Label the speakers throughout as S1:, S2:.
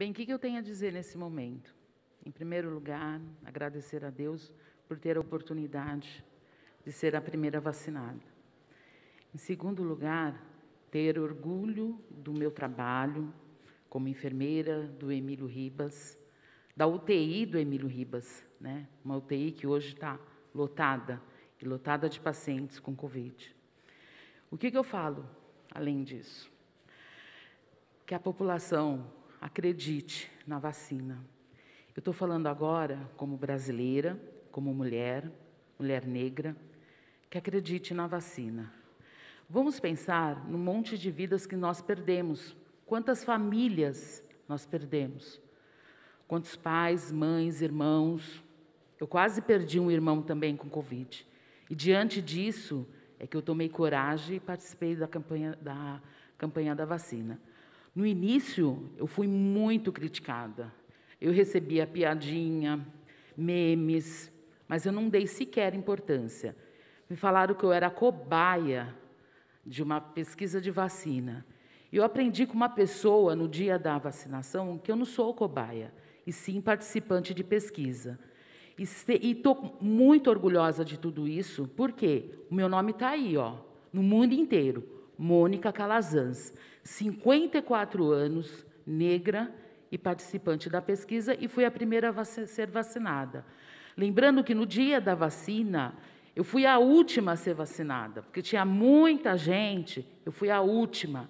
S1: Bem, o que eu tenho a dizer nesse momento? Em primeiro lugar, agradecer a Deus por ter a oportunidade de ser a primeira vacinada. Em segundo lugar, ter orgulho do meu trabalho como enfermeira do Emílio Ribas, da UTI do Emílio Ribas, né? uma UTI que hoje está lotada e lotada de pacientes com Covid. O que, que eu falo além disso? Que a população acredite na vacina. Eu estou falando agora como brasileira, como mulher, mulher negra, que acredite na vacina. Vamos pensar no monte de vidas que nós perdemos, quantas famílias nós perdemos, quantos pais, mães, irmãos. Eu quase perdi um irmão também com Covid. E diante disso é que eu tomei coragem e participei da campanha da, campanha da vacina. No início, eu fui muito criticada. Eu recebia piadinha, memes, mas eu não dei sequer importância. Me falaram que eu era cobaia de uma pesquisa de vacina. Eu aprendi com uma pessoa no dia da vacinação que eu não sou cobaia, e sim participante de pesquisa. E estou muito orgulhosa de tudo isso, porque o meu nome está aí, ó, no mundo inteiro. Mônica Calazans, 54 anos, negra e participante da pesquisa, e fui a primeira a vac ser vacinada. Lembrando que no dia da vacina, eu fui a última a ser vacinada, porque tinha muita gente, eu fui a última.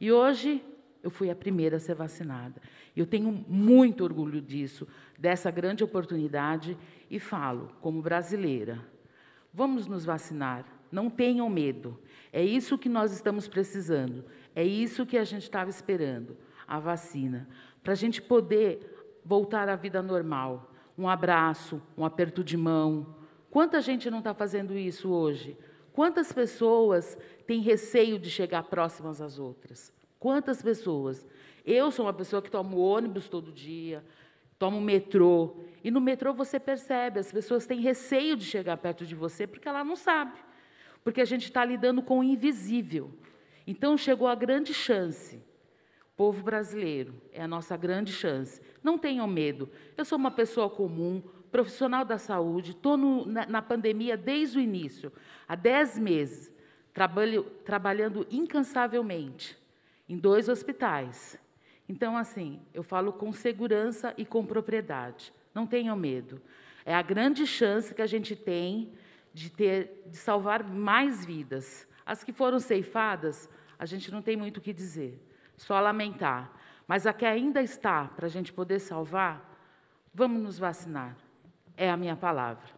S1: E hoje eu fui a primeira a ser vacinada. Eu tenho muito orgulho disso, dessa grande oportunidade, e falo, como brasileira, vamos nos vacinar não tenham medo. É isso que nós estamos precisando, é isso que a gente estava esperando a vacina para a gente poder voltar à vida normal. Um abraço, um aperto de mão. Quanta gente não está fazendo isso hoje? Quantas pessoas têm receio de chegar próximas às outras? Quantas pessoas? Eu sou uma pessoa que tomo ônibus todo dia, tomo metrô. E no metrô você percebe, as pessoas têm receio de chegar perto de você porque ela não sabe porque a gente está lidando com o invisível. Então chegou a grande chance. Povo brasileiro, é a nossa grande chance. Não tenham medo. Eu sou uma pessoa comum, profissional da saúde, estou na, na, pandemia desde o início, há dez meses, trabalho, trabalhando incansavelmente em dois hospitais. Então, assim, eu falo com segurança e com propriedade. Não tenham medo. É a grande chance que a gente tem de, ter, de salvar mais vidas. As que foram ceifadas, a gente não tem muito o que dizer, só lamentar. Mas a que ainda está para a gente poder salvar, vamos nos vacinar. É a minha palavra.